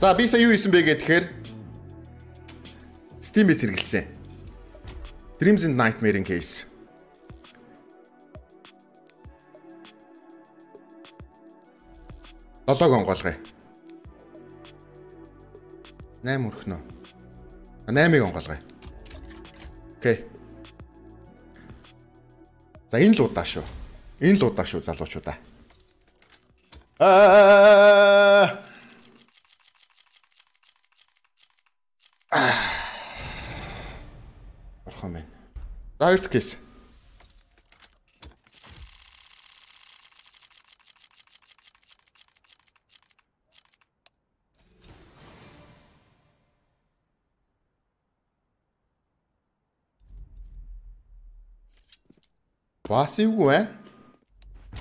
За би сая юу хийсэн бэ гэхээр Steam-ээр зэрэглэсэн. Dreams and Nightmare-ийн кейс. Долоог онгоолгоё. 8 өрхнө. 8-ыг онгоолгоё. Окей. За энэ л удаа шүү. Энэ л удаа шүү залуучуудаа. Аа орхон байна. За хоёрт кейс. Бас ивгүй байна. Э?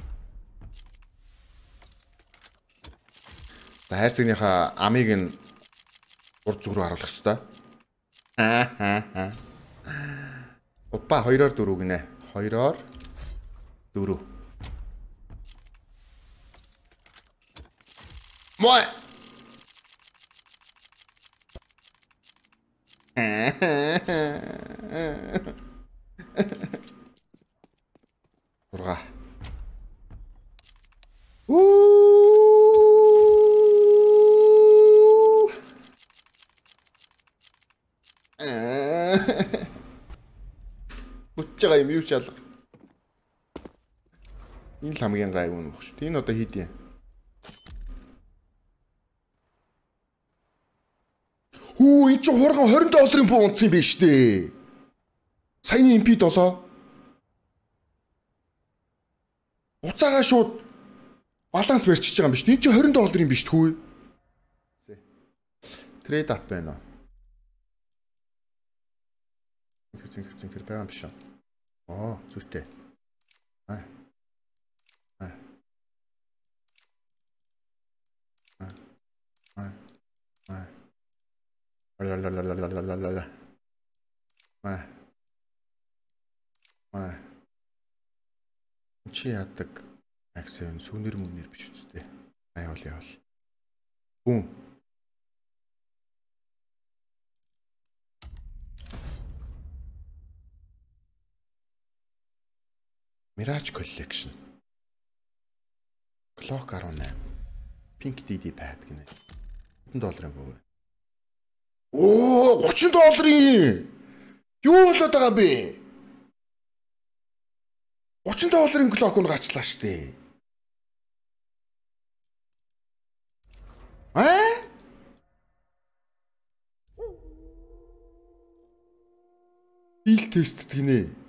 За хайрцагныхаа амийг нь урд зүг рүү харуулах хэвээр. Аа. pa hoyrar durug ne. Hoyrar durug. Moe! Hurra. Ooh. мэдчихэж байгаа юм юу ч ялга. Энэ л хамгийн гайгүй юм багш. Энэ одоо хийд юм. Хүү энэ ч хурган 20 долларын пүү унтсан юм биш үү? Саяны MP 7 Уцаагаа шууд баланс барьчихж байгаа юм биш. Энд чинь 20 долларын биш тхүү. Трейд ап байна. Хэрцэн хэрцэн хэр байгаа юм биш. Оо зүйтэй. Аа. Аа. Аа. Аа. Ла ла ла ла ла ла ла ла ла. Аа. Аа. Чи яадаг? Аксион сүүнэр мөнэр биш үсттэй. Аяул явал. Бүүн. Mirage Collection. Clock 18. Pink DD pad гинэ. 100 долларын бөгөө. Оо 30 долларын. Юу болоод байгаа юм бэ? 30 долларын clock нь гачлаа штэ. Аа? Бил тестэд гинэ.